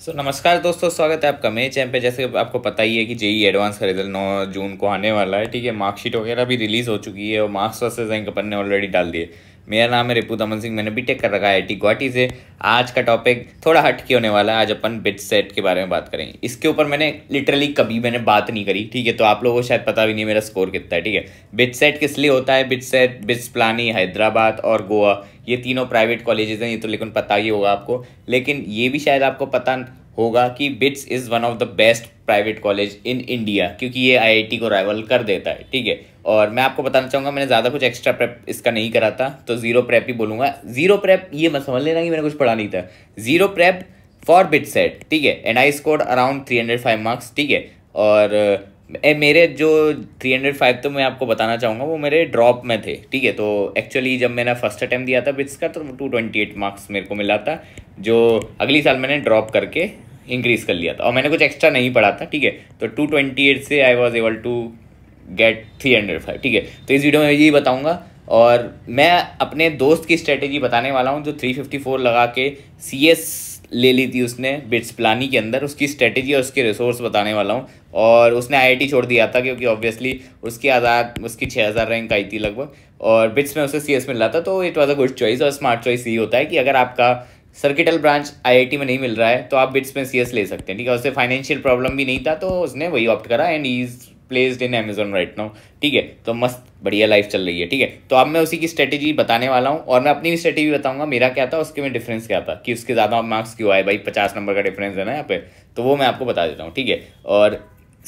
सो so, नमस्कार दोस्तों स्वागत है आपका मेरे चैनल पे जैसे आपको पता ही है कि जेई एडवांस का रिजल्ट नौ जून को आने वाला है ठीक है मार्कशीट वगैरह भी रिलीज़ हो चुकी है और मार्क्स वर्सेज अपन ने ऑलरेडी डाल दिए मेरा नाम है रिपू दमन सिंह मैंने बी टेक कर रखा है आई टी गुवाहाटी से आज का टॉपिक थोड़ा हटके होने वाला है आज अपन बिट सेट के बारे में बात करेंगे इसके ऊपर मैंने लिटरली कभी मैंने बात नहीं करी ठीक है तो आप लोगों को शायद पता भी नहीं मेरा स्कोर कितना है ठीक है बिट सेट किस लिए होता है BITSAT BITS Pilani Hyderabad और गोवा ये तीनों प्राइवेट कॉलेजेस हैं ये तो लेकिन पता ही होगा आपको लेकिन ये भी शायद आपको पता होगा कि BITS is one of the best private college in India क्योंकि ये आईआईटी को राइवल कर देता है ठीक है और मैं आपको बताना चाहूँगा मैंने ज़्यादा कुछ एक्स्ट्रा प्रेप इसका नहीं करा था तो ज़ीरो प्रेप ही बोलूँगा ज़ीरो प्रेप ये मैं समझ लेना कि मैंने कुछ पढ़ा नहीं था zero prep for BITSAT ठीक है and I score around three hundred five marks ठीक है और ए, मेरे जो थ्री हंड्रेड फाइव तो मैं आपको बताना चाहूँगा वो मेरे ड्रॉप में थे ठीक है तो एक्चुअली जब मैंने फर्स्ट अटैम्प्ट दिया था बिट्स का तो टू ट्वेंटी एट मार्क्स मेरे को मिला था जो अगली साल मैंने ड्रॉप करके इंक्रीज़ कर लिया था और मैंने कुछ एक्स्ट्रा नहीं पढ़ा था ठीक है तो टू ट्वेंटी एट से I was able to get three hundred five ठीक है तो इस वीडियो में यही बताऊँगा और मैं अपने दोस्त की स्ट्रेटेजी बताने वाला हूँ जो थ्री फिफ्टी फोर लगा के सी एस ले ली थी उसने बिट्स प्लानी के अंदर उसकी स्ट्रेटेजी और उसके रिसोर्स बताने वाला हूँ और उसने टी छोड़ दिया था क्योंकि ऑब्वियसली उसकी आज़ाद उसकी छः हज़ार रैंक आई थी लगभग और बिट्स में उसे सी एस मिल रहा था तो it was a good choice और स्मार्ट चॉइस यही होता है कि अगर आपका सर्किटल ब्रांच आईआईटी में नहीं मिल रहा है तो आप बिट्स में सीएस ले सकते हैं ठीक है उससे फाइनेंशियल प्रॉब्लम भी नहीं था तो उसने वही ऑप्ट करा and is placed in Amazon right now ठीक है तो मस्त बढ़िया लाइफ चल रही है ठीक है तो अब मैं उसी की स्ट्रेटेजी बताने वाला हूँ और मैं अपनी भी स्ट्रेटेजी बताऊंगा मेरा क्या था उसके में डिफरेंस क्या था कि उसके ज़्यादा मार्क्स क्यों आए भाई पचास नंबर का डिफरेंस है ना यहाँ पे तो वो मैं आपको बता देता हूँ ठीक है और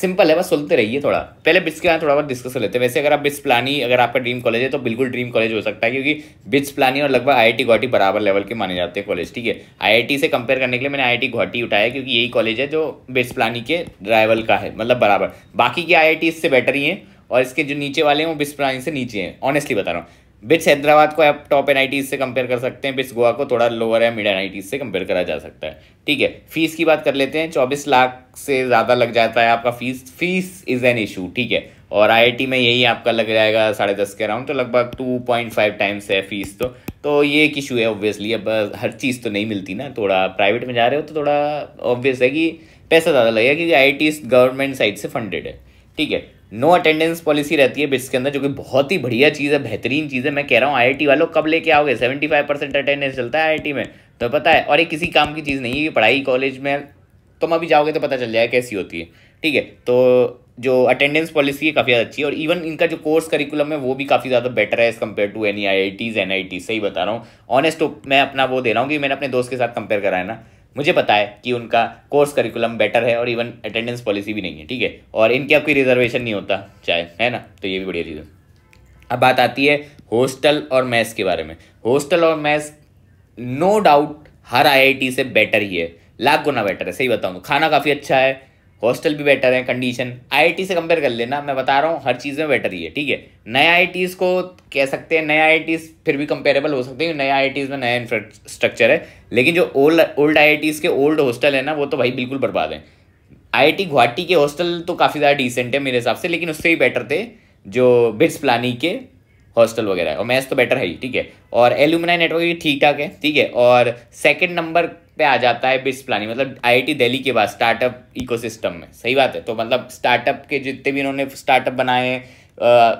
सिंपल है बस सुनते रहिए थोड़ा पहले बिट्स के यहाँ थोड़ा बहुत डिस्कस कर लेते हैं वैसे अगर आप बिट्स प्लानी अगर आपका ड्रीम कॉलेज है तो बिल्कुल ड्रीम कॉलेज हो सकता है क्योंकि बिट्स प्लानी और लगभग आईआईटी आई बराबर लेवल के माने जाते हैं कॉलेज ठीक है आईआईटी से कंपेयर करने के लिए मैंने आई आई उठाया क्योंकि यही कॉलेज है जो बिट्स प्लानी के ड्राइवल का है मतलब बराबर बाकी के आई इससे बेटर ही है और इसके जो नीचे वाले हैं वो बिट्स प्लानी से नीचे हैं ऑनेस्टली बता रहा हूँ बिट्स हैदराबाद को आप टॉप एन आई से कंपेयर कर सकते हैं बिट्स गोवा को थोड़ा लोअर या मिड एन आई से कंपेयर करा जा सकता है ठीक है फीस की बात कर लेते हैं चौबीस लाख से ज़्यादा लग जाता है आपका fees fees is an issue ठीक है और आई में यही आपका लग जाएगा साढ़े दस के अराउंड तो लगभग टू पॉइंट फाइव टाइम्स है फीस तो तो ये एक इशू है ऑब्वियसली अब हर चीज़ तो नहीं मिलती ना थोड़ा प्राइवेट में जा रहे हो तो थोड़ा ऑब्वियस है कि पैसा ज़्यादा लगेगा क्योंकि आई गवर्नमेंट साइड से फंडेड है ठीक है नो अटेंडेंस पॉलिसी रहती है बिट्स के अंदर जो कि बहुत ही बढ़िया चीज़ है बेहतरीन चीज़ है मैं कह रहा हूँ आई वालों कब लेके आओगे सेवेंटी फाइव परसेंट अटेंडेंस चलता है आई में तो पता है और ये किसी काम की चीज़ नहीं है पढ़ाई कॉलेज में तुम अभी जाओगे तो पता चल जाएगा कैसी होती है ठीक है तो जो अटेंडेंस पॉलिसी है काफ़ी अच्छी है और इवन इनका जो कोर्स करिकुलम है वो भी काफ़ी ज़्यादा बेटर है as compare to any I I Ts N I T सही बता रहा हूँ ऑनेस्ट मैं अपना वो दे रहा हूँ कि मैंने अपने दोस्त के साथ कंपेयर कराया ना मुझे पता है कि उनका कोर्स करिकुलम बेटर है और इवन अटेंडेंस पॉलिसी भी नहीं है ठीक है और इनके अब कोई रिजर्वेशन नहीं होता चाहे है ना तो ये भी बढ़िया चीज़ है अब बात आती है हॉस्टल और मैथ्स के बारे में हॉस्टल और मैस नो डाउट हर आईआईटी से बेटर ही है लाख गुना बेटर है सही बताऊँ तो खाना काफ़ी अच्छा है हॉस्टल भी बेटर है कंडीशन आई से कंपेयर कर लेना मैं बता रहा हूँ हर चीज़ में बेटर ही है ठीक है नए आई को कह सकते हैं नए आई फिर भी कंपेरेबल हो सकते हैं नए आई में नया इंफ्रास्ट्रक्चर है लेकिन जो ओल्ड ओल्ड आई के ओल्ड हॉस्टल है ना वो तो भाई बिल्कुल बर्बाद है आई गुवाहाटी के हॉस्टल तो काफ़ी ज़्यादा डिसेंट है मेरे हिसाब से लेकिन उससे भी बेटर थे जो बिट्स प्लानी के हॉस्टल वगैरह और मैथ्स तो बेटर है ही ठीक है और एल्यूमिनाई नेटवर्क भी ठीक ठाक है ठीक है और सेकंड नंबर पे आ जाता है बिट्स प्लानिंग मतलब आईआईटी दिल्ली के बाद स्टार्टअप इकोसिस्टम में सही बात है तो मतलब स्टार्टअप के जितने भी इन्होंने स्टार्टअप बनाए हैं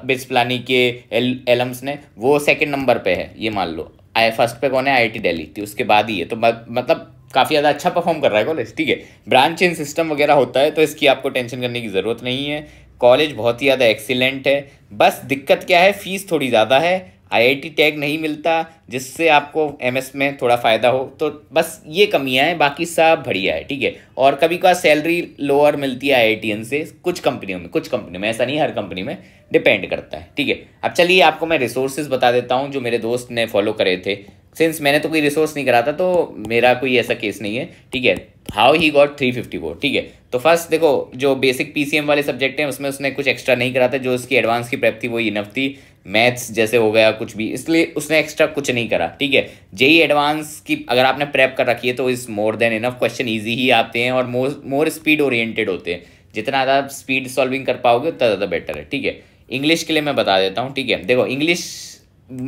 बिट्स प्लानिंग के एल एलम्स ने वो सेकंड नंबर पे है ये मान लो आई फर्स्ट पे कौन है आई आई दिल्ली थी तो उसके बाद ही है तो मतलब काफ़ी ज़्यादा अच्छा परफॉर्म कर रहा है कॉलेज ठीक है ब्रांच इन सिस्टम वगैरह होता है तो इसकी आपको टेंशन करने की ज़रूरत नहीं है कॉलेज बहुत ही ज़्यादा एक्सीलेंट है बस दिक्कत क्या है फीस थोड़ी ज़्यादा है आईआईटी टैग नहीं मिलता जिससे आपको एमएस में थोड़ा फ़ायदा हो तो बस ये कमियां हैं बाकी सब बढ़िया है ठीक है और कभी कभार सैलरी लोअर मिलती है आई से कुछ कंपनियों में कुछ कंपनियों में ऐसा नहीं हर कंपनी में डिपेंड करता है ठीक है अब चलिए आपको मैं रिसोर्सेज बता देता हूँ जो मेरे दोस्त ने फॉलो करे थे सिंस मैंने तो कोई रिसोर्स नहीं करा था तो मेरा कोई ऐसा केस नहीं है ठीक है how he got three fifty four ठीक है तो फर्स्ट देखो जो बेसिक पीसीएम वाले सब्जेक्ट हैं उसमें उसने कुछ एक्स्ट्रा नहीं करा था जो उसकी एडवांस की प्रेप थी वो इनफ थी मैथ्स जैसे हो गया कुछ भी इसलिए उसने एक्स्ट्रा कुछ नहीं करा ठीक है जेई एडवांस की अगर आपने प्रेप कर रखी है तो इस more than enough question easy ही आते हैं और मोर मोर स्पीड ओरिएंटेड होते हैं जितना ज़्यादा स्पीड सॉल्विंग कर पाओगे उतना ज़्यादा बेटर है ठीक है इंग्लिश के लिए मैं बता देता हूँ ठीक है देखो इंग्लिश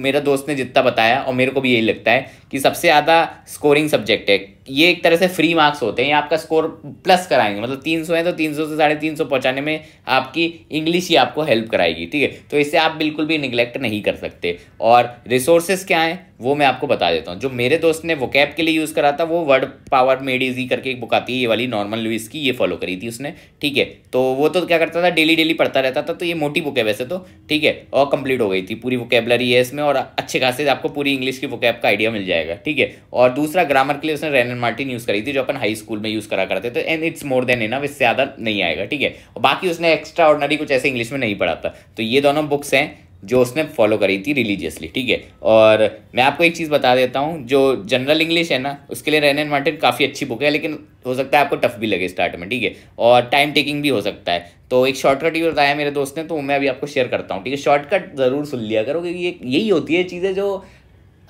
मेरा दोस्त ने जितना बताया और मेरे को भी यही लगता है कि सबसे ज़्यादा स्कोरिंग सब्जेक्ट है ये एक तरह से फ्री मार्क्स होते हैं ये आपका स्कोर प्लस कराएंगे मतलब तीन सौ है तो तीन सौ से साढ़े तीन सौ पहुँचाने में आपकी इंग्लिश ही आपको हेल्प कराएगी ठीक है तो इसे आप बिल्कुल भी निगलेक्ट नहीं कर सकते और रिसोर्सेज क्या हैं वो मैं आपको बता देता हूँ जो मेरे दोस्त ने वोकैब के लिए यूज़ करा था वो वर्ड पावर मेड इजी करके एक बुक आती है ये वाली नॉर्मल लुइस की ये फॉलो करी थी उसने ठीक है तो वो तो क्या करता था डेली डेली पढ़ता रहता था तो ये मोटी बुक है वैसे तो ठीक है और कंप्लीट हो गई थी पूरी वोकेबलरी है इसमें और अच्छे खासे आपको पूरी इंग्लिश की वोकैब का आइडिया मिल जाएगा जाएगा ठीक है और दूसरा ग्रामर के लिए उसने रैनन मार्टिन यूज़ करी थी जो अपन हाई स्कूल में यूज़ करा करते थे and it's more than enough इससे ज़्यादा नहीं आएगा ठीक है और बाकी उसने एक्स्ट्रा ऑर्डनरी कुछ ऐसे इंग्लिश में नहीं पढ़ाता तो ये दोनों बुक्स हैं जो उसने फॉलो करी थी रिलीजियसली ठीक है और मैं आपको एक चीज़ बता देता हूँ जो जनरल इंग्लिश है ना उसके लिए रेन एंड मार्टिन काफ़ी अच्छी बुक है लेकिन हो सकता है आपको टफ भी लगे स्टार्ट में ठीक है और टाइम टेकिंग भी हो सकता है तो एक शॉर्टकट ही बताया मेरे दोस्त ने तो मैं अभी आपको शेयर करता हूँ ठीक है शॉर्टकट ज़रूर सुन लिया करो क्योंकि ये यही होती है चीज़ें जो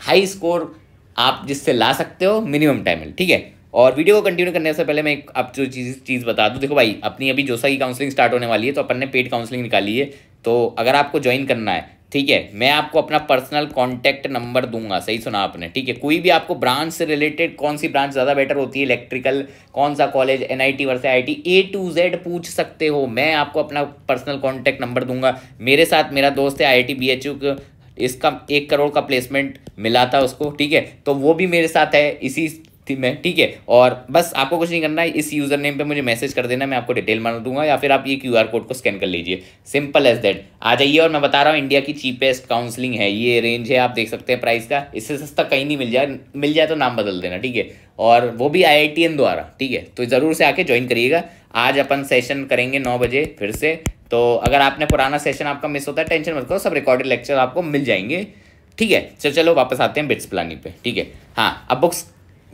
हाई स्कोर आप जिससे ला सकते हो मिनिमम टाइम में ठीक है और वीडियो को कंटिन्यू करने से पहले मैं एक आप जो चीज़ चीज़ बता दूँ देखो भाई अपनी अभी जोसा की काउंसलिंग स्टार्ट होने वाली है तो अपन ने पेड काउंसलिंग निकाली है तो अगर आपको ज्वाइन करना है ठीक है मैं आपको अपना पर्सनल कॉन्टैक्ट नंबर दूंगा सही सुना आपने ठीक है कोई भी आपको ब्रांच से रिलेटेड कौन सी ब्रांच ज़्यादा बेटर होती है इलेक्ट्रिकल कौन सा कॉलेज एन आई टी वर्ष I T A to Z पूछ सकते हो मैं आपको अपना पर्सनल कॉन्टैक्ट नंबर दूंगा मेरे साथ मेरा दोस्त है I I T B H U इसका एक करोड़ का प्लेसमेंट मिला था उसको ठीक है तो वो भी मेरे साथ है इसी थी मैं ठीक है और बस आपको कुछ नहीं करना है इस यूज़र नेम पे मुझे मैसेज कर देना मैं आपको डिटेल मान दूंगा या फिर आप ये क्यूआर कोड को स्कैन कर लीजिए सिंपल एज दैट आ जाइए और मैं बता रहा हूँ इंडिया की चीपेस्ट काउंसलिंग है ये रेंज है आप देख सकते हैं प्राइस का इससे सस्ता कहीं नहीं मिल जाए मिल जाए तो नाम बदल देना ठीक है और वो भी आई द्वारा ठीक है तो ज़रूर से आके ज्वाइन करिएगा आज अपन सेशन करेंगे नौ बजे फिर से तो अगर आपने पुराना सेशन आपका मिस होता है टेंशन मत करो सब रिकॉर्डेड लेक्चर आपको मिल जाएंगे ठीक है चलो चलो वापस आते हैं बिट्स प्लानिंग पे ठीक है हाँ अब बुक्स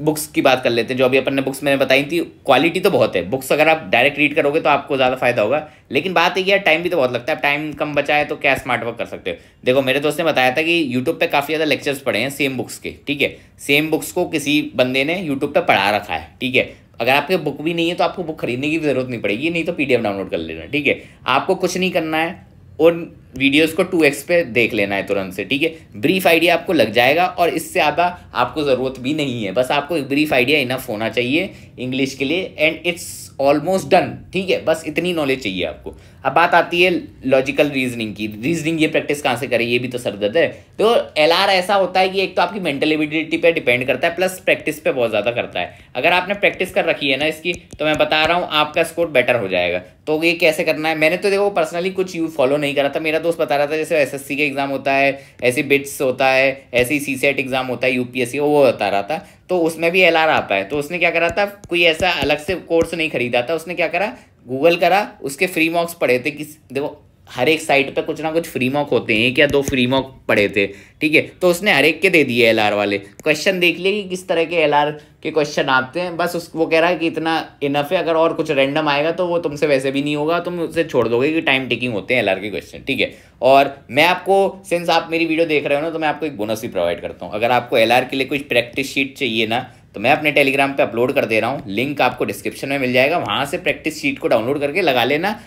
बुक्स की बात कर लेते हैं जो अभी अपन ने बुक्स मैंने बताई थी क्वालिटी तो बहुत है बुक्स अगर आप डायरेक्ट रीड करोगे तो आपको ज़्यादा फायदा होगा लेकिन बात है टाइम भी तो बहुत लगता है टाइम कम बचा है तो क्या स्मार्ट वर्क कर सकते हो देखो मेरे दोस्त ने बताया था कि यूट्यूब पर काफ़ी ज़्यादा लेक्चर्स पढ़े हैं सेम बुक्स के ठीक है सेम बुक्स को किसी बंदे ने यूट्यूब पर पढ़ा रखा है ठीक है अगर आपके बुक भी नहीं है तो आपको बुक खरीदने की भी ज़रूरत नहीं पड़ेगी नहीं तो पी डाउनलोड कर लेना ठीक है आपको कुछ नहीं करना है और वीडियोस को 2x पे देख लेना है तुरंत से ठीक है ब्रीफ आइडिया आपको लग जाएगा और इससे ज़्यादा आपको ज़रूरत भी नहीं है बस आपको एक ब्रीफ आइडिया इनफ होना चाहिए इंग्लिश के लिए एंड इट्स ऑलमोस्ट डन ठीक है बस इतनी नॉलेज चाहिए आपको अब बात आती है लॉजिकल रीजनिंग की रीजनिंग ये प्रैक्टिस कहाँ से करें ये भी तो सरदर्द है तो एल ऐसा होता है कि एक तो आपकी मेंटल एबिलिटी पे डिपेंड करता है प्लस प्रैक्टिस पे बहुत ज़्यादा करता है अगर आपने प्रैक्टिस कर रखी है ना इसकी तो मैं बता रहा हूँ आपका स्कोर बेटर हो जाएगा तो ये कैसे करना है मैंने तो देखो पर्सनली कुछ यू फॉलो नहीं करा था मेरा दोस्त बता रहा था जैसे एसएससी का एग्ज़ाम होता है ऐसी बिट्स होता है ऐसी सी सेट एग्ज़ाम होता है यूपीएससी वो बता रहा था तो उसमें भी एल आता है तो उसने क्या करा था कोई ऐसा अलग से कोर्स नहीं खरीदा था उसने क्या करा गूगल करा उसके फ्री मॉक्स पढ़े थे कि देखो हर एक साइट पे कुछ ना कुछ फ्री मॉक होते हैं एक या दो फ्री मॉक पड़े थे ठीक है तो उसने हर एक के दे दिए एलआर वाले क्वेश्चन देख लिए कि किस तरह के एलआर के क्वेश्चन आते हैं बस उस वो कह रहा है कि इतना इनफ है अगर और कुछ रैंडम आएगा तो वो तुमसे वैसे भी नहीं होगा तुम उसे छोड़ दोगे कि टाइम टेकिंग होते हैं एल के क्वेश्चन ठीक है और मैं आपको सिंस आप मेरी वीडियो देख रहे हो ना तो मैं आपको एक बोनस भी प्रोवाइड करता हूँ अगर आपको एल के लिए कुछ प्रैक्टिस शीट चाहिए ना तो मैं अपने टेलीग्राम पर अपलोड कर दे रहा हूँ लिंक आपको डिस्क्रिप्शन में मिल जाएगा वहाँ से प्रैक्टिस शीट को डाउनलोड करके लगा लेना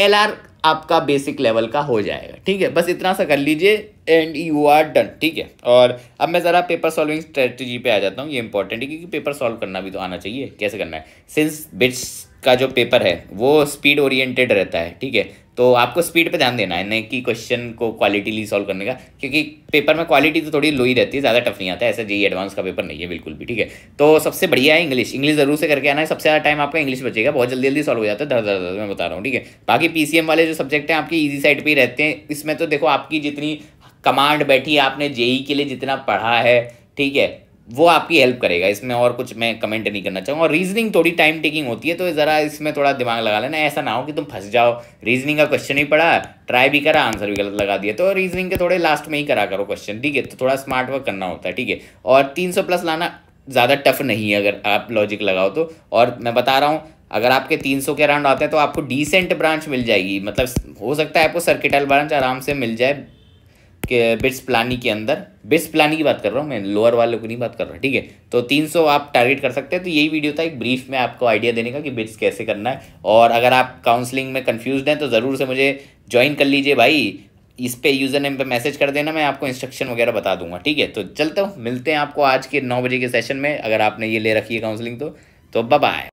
एल आर आपका बेसिक लेवल का हो जाएगा ठीक है बस इतना सा कर लीजिए एंड यू आर डन ठीक है और अब मैं ज़रा पेपर सॉल्विंग स्ट्रेटजी पे आ जाता हूँ ये इंपॉर्टेंट है क्योंकि पेपर सॉल्व करना भी तो आना चाहिए कैसे करना है सिंस बिट्स का जो पेपर है वो स्पीड ओरिएंटेड रहता है ठीक है तो आपको स्पीड पे ध्यान देना है नहीं कि क्वेश्चन को क्वालिटीली सॉल्व करने का क्योंकि पेपर में क्वालिटी तो थोड़ी लो ही रहती है ज़्यादा टफ नहीं आता है ऐसा जी एडवांस का पेपर नहीं है बिल्कुल भी ठीक है तो सबसे बढ़िया है इंग्लिश इंग्लिश जरूर से करके आना है सबसे ज़्यादा टाइम आपका इंग्लिश बचेगा बहुत जल्दी जल्दी सॉल्व हो जाता है धर मैं बता रहा हूँ ठीक है बाकी पी वाले जो सब्जेक्ट हैं आपकी ईजी साइड पर ही रहते हैं इसमें तो देखो आपकी जितनी कमांड बैठी आपने जेई के लिए जितना पढ़ा है ठीक है वो आपकी हेल्प करेगा इसमें और कुछ मैं कमेंट नहीं करना चाहूँगा और रीजनिंग थोड़ी टाइम टेकिंग होती है तो ज़रा इसमें थोड़ा दिमाग लगा लेना ऐसा ना हो कि तुम फंस जाओ रीजनिंग का क्वेश्चन ही पढ़ा ट्राई भी करा आंसर भी गलत लगा दिया तो रीजनिंग के थोड़े लास्ट में ही करा करो क्वेश्चन ठीक है तो थोड़ा स्मार्ट वर्क करना होता है ठीक है और तीन सौ प्लस लाना ज़्यादा टफ नहीं है अगर आप लॉजिक लगाओ तो और मैं बता रहा हूँ अगर आपके तीन सौ के अराउंड आते हैं तो आपको डिसेंट ब्रांच मिल जाएगी मतलब हो सकता है आपको सर्किटल ब्रांच आराम से मिल जाए के बिट्स प्लानी के अंदर बिट्स प्लानी की बात कर रहा हूँ मैं लोअर वालों की नहीं बात कर रहा ठीक है तो 300 आप टारगेट कर सकते हैं तो यही वीडियो था एक ब्रीफ में आपको आइडिया देने का कि बिट्स कैसे करना है और अगर आप काउंसलिंग में कन्फ्यूज हैं तो ज़रूर से मुझे ज्वाइन कर लीजिए भाई इस पे यूज़र नेम पे मैसेज कर देना मैं आपको इंस्ट्रक्शन वगैरह बता दूंगा ठीक है तो चलते हूँ मिलते हैं आपको आज के नौ बजे के सेशन में अगर आपने ये ले रखी है काउंसलिंग तो, तो बाय